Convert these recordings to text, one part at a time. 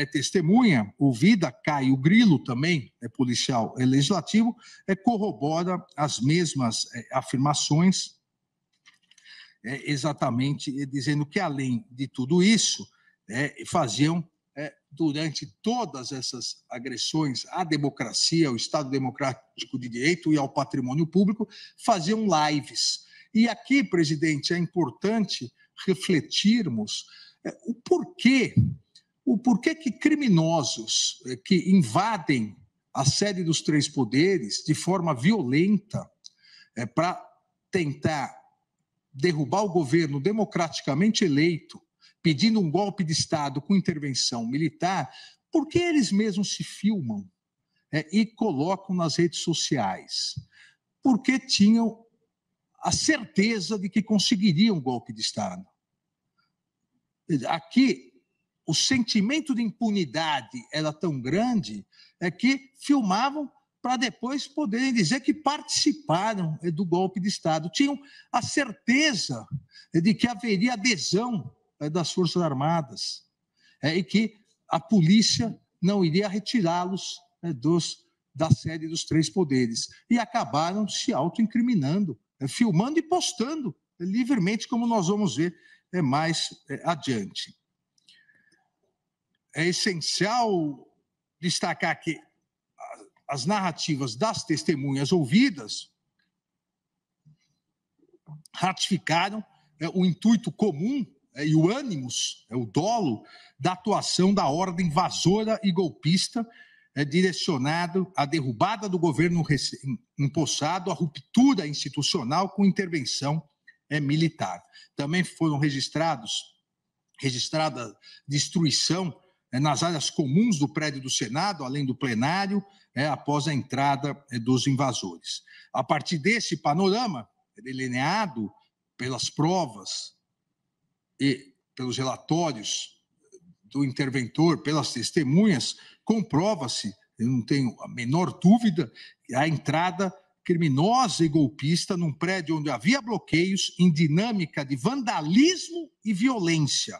é testemunha, ouvida, Caio Grilo também, é policial é legislativo, é, corrobora as mesmas é, afirmações, é, exatamente é, dizendo que, além de tudo isso, é, faziam é, durante todas essas agressões à democracia, ao Estado Democrático de Direito e ao patrimônio público, faziam lives. E aqui, presidente, é importante refletirmos o porquê o porquê que criminosos eh, que invadem a sede dos três poderes de forma violenta é, eh, para tentar derrubar o governo democraticamente eleito, pedindo um golpe de Estado com intervenção militar, por que eles mesmos se filmam é, e colocam nas redes sociais? Porque tinham a certeza de que conseguiriam um golpe de Estado. Aqui o sentimento de impunidade era tão grande é que filmavam para depois poderem dizer que participaram é, do golpe de Estado. Tinham a certeza é, de que haveria adesão é, das Forças Armadas e que a polícia não iria retirá-los da sede dos três poderes. E acabaram se autoincriminando, filmando e postando livremente, como nós vamos ver mais adiante é essencial destacar que as narrativas das testemunhas ouvidas ratificaram né, o intuito comum né, e o ânimos, né, o dolo da atuação da ordem invasora e golpista direcionado à derrubada do governo empossado, à ruptura institucional com intervenção militar. Também foram registrados registrada destruição é, nas áreas comuns do prédio do Senado, além do plenário, é, após a entrada é, dos invasores. A partir desse panorama, delineado pelas provas e pelos relatórios do interventor, pelas testemunhas, comprova-se, eu não tenho a menor dúvida, a entrada criminosa e golpista num prédio onde havia bloqueios em dinâmica de vandalismo e violência,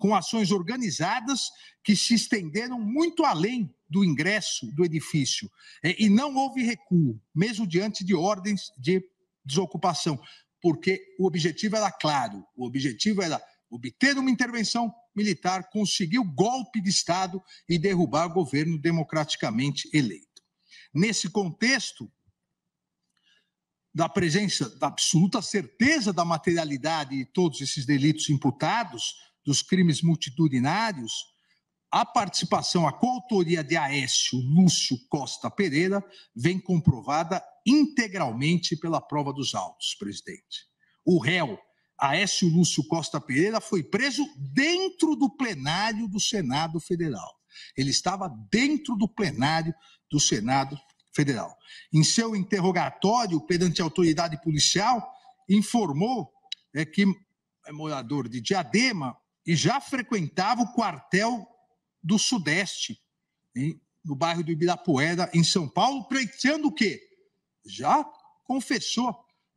com ações organizadas que se estenderam muito além do ingresso do edifício. É, e não houve recuo, mesmo diante de ordens de desocupação, porque o objetivo era claro: o objetivo era obter uma intervenção militar, conseguir o golpe de Estado e derrubar o governo democraticamente eleito. Nesse contexto, da presença, da absoluta certeza da materialidade de todos esses delitos imputados, dos crimes multitudinários, a participação, a coautoria de Aécio Lúcio Costa Pereira vem comprovada integralmente pela prova dos autos, presidente. O réu, Aécio Lúcio Costa Pereira, foi preso dentro do plenário do Senado Federal. Ele estava dentro do plenário do Senado Federal. Em seu interrogatório perante a autoridade policial, informou é, que é morador de Diadema, e já frequentava o quartel do Sudeste, hein, no bairro do Ibirapuera, em São Paulo, pleiteando o quê? Já confessou,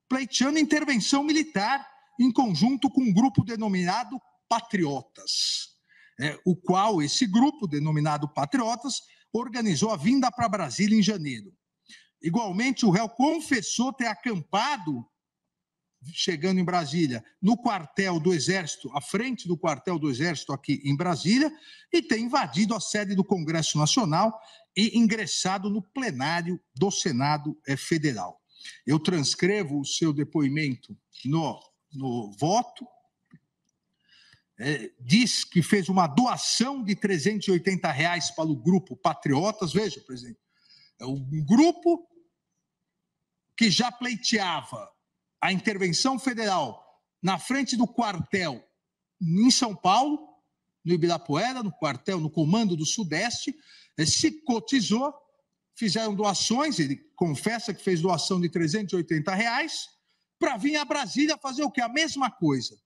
pleiteando intervenção militar em conjunto com um grupo denominado Patriotas, né, o qual esse grupo, denominado Patriotas, organizou a vinda para Brasília em janeiro. Igualmente, o réu confessou ter acampado chegando em Brasília, no quartel do Exército, à frente do quartel do Exército aqui em Brasília, e ter invadido a sede do Congresso Nacional e ingressado no plenário do Senado é, Federal. Eu transcrevo o seu depoimento no, no voto. É, diz que fez uma doação de 380 reais para o grupo Patriotas. Veja, presidente, é um grupo que já pleiteava a intervenção federal na frente do quartel em São Paulo, no Ibirapuera, no quartel, no comando do Sudeste, eh, se cotizou, fizeram doações, ele confessa que fez doação de 380 reais, para vir a Brasília fazer o quê? A mesma coisa,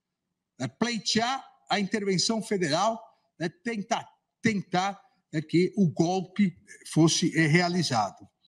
né? pleitear a intervenção federal, né? tentar, tentar é que o golpe fosse eh, realizado.